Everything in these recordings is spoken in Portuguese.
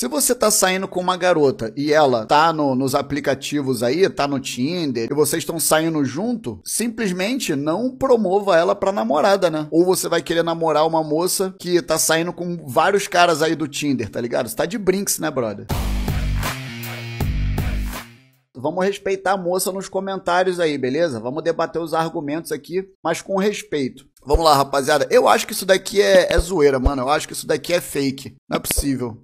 Se você tá saindo com uma garota e ela tá no, nos aplicativos aí, tá no Tinder, e vocês estão saindo junto, simplesmente não promova ela pra namorada, né? Ou você vai querer namorar uma moça que tá saindo com vários caras aí do Tinder, tá ligado? Você tá de brinks, né, brother? Vamos respeitar a moça nos comentários aí, beleza? Vamos debater os argumentos aqui, mas com respeito. Vamos lá, rapaziada. Eu acho que isso daqui é, é zoeira, mano. Eu acho que isso daqui é fake. Não é possível.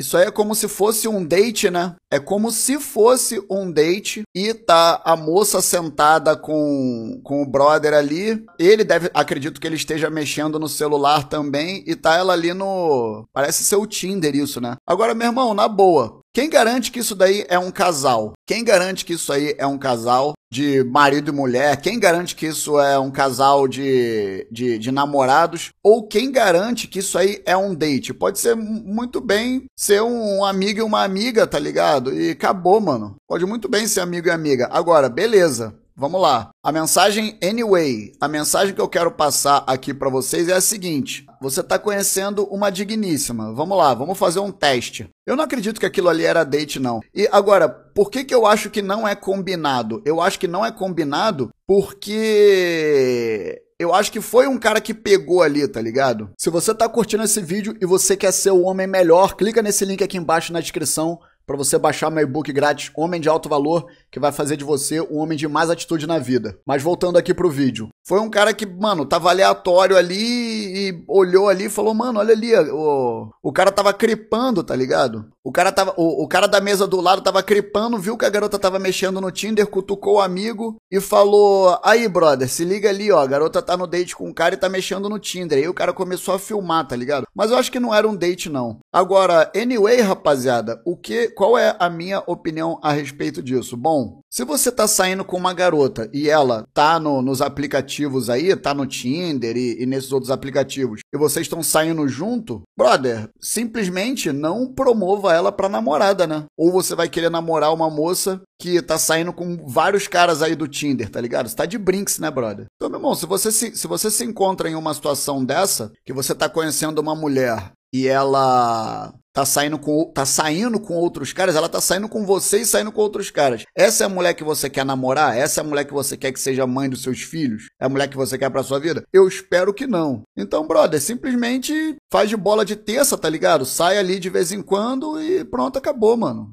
Isso aí é como se fosse um date, né? É como se fosse um date e tá a moça sentada com, com o brother ali. Ele deve, acredito que ele esteja mexendo no celular também e tá ela ali no. Parece ser o Tinder isso, né? Agora, meu irmão, na boa. Quem garante que isso daí é um casal? Quem garante que isso aí é um casal? de marido e mulher? Quem garante que isso é um casal de, de, de, namorados? Ou quem garante que isso aí é um date? Pode ser muito bem ser um amigo e uma amiga, tá ligado? E acabou, mano. Pode muito bem ser amigo e amiga. Agora, beleza. Vamos lá. A mensagem anyway, a mensagem que eu quero passar aqui para vocês é a seguinte: você está conhecendo uma digníssima. Vamos lá, vamos fazer um teste. Eu não acredito que aquilo ali era date não. E agora, por que que eu acho que não é combinado? Eu acho que não é combinado porque eu acho que foi um cara que pegou ali, tá ligado? Se você tá curtindo esse vídeo e você quer ser o homem melhor, clica nesse link aqui embaixo na descrição para você baixar meu e-book grátis Homem de Alto Valor, que vai fazer de você um homem de mais atitude na vida. Mas voltando aqui pro vídeo. Foi um cara que, mano, tava aleatório ali e olhou ali e falou, mano, olha ali, o, o cara tava crepando, tá ligado? O cara, tava, o, o cara da mesa do lado tava crepando, viu que a garota tava mexendo no Tinder, cutucou o amigo e falou, aí, brother, se liga ali, ó, a garota tá no date com o cara e tá mexendo no Tinder. Aí o cara começou a filmar, tá ligado? Mas eu acho que não era um date, não. Agora, anyway, rapaziada, o que qual é a minha opinião a respeito disso? Bom, se você tá saindo com uma garota e ela tá no, nos aplicativos aí, tá no Tinder e, e nesses outros aplicativos, e vocês estão saindo junto, brother, simplesmente não promova ela pra namorada, né? Ou você vai querer namorar uma moça que tá saindo com vários caras aí do Tinder, tá ligado? Você tá de brinks, né, brother? Então, meu irmão, se você se, se você se encontra em uma situação dessa, que você tá conhecendo uma mulher e ela tá saindo com tá saindo com outros caras, ela tá saindo com você e saindo com outros caras. Essa é a mulher que você quer namorar? Essa é a mulher que você quer que seja mãe dos seus filhos? É a mulher que você quer para sua vida? Eu espero que não. Então, brother, simplesmente faz de bola de terça, tá ligado? Sai ali de vez em quando e pronto, acabou, mano.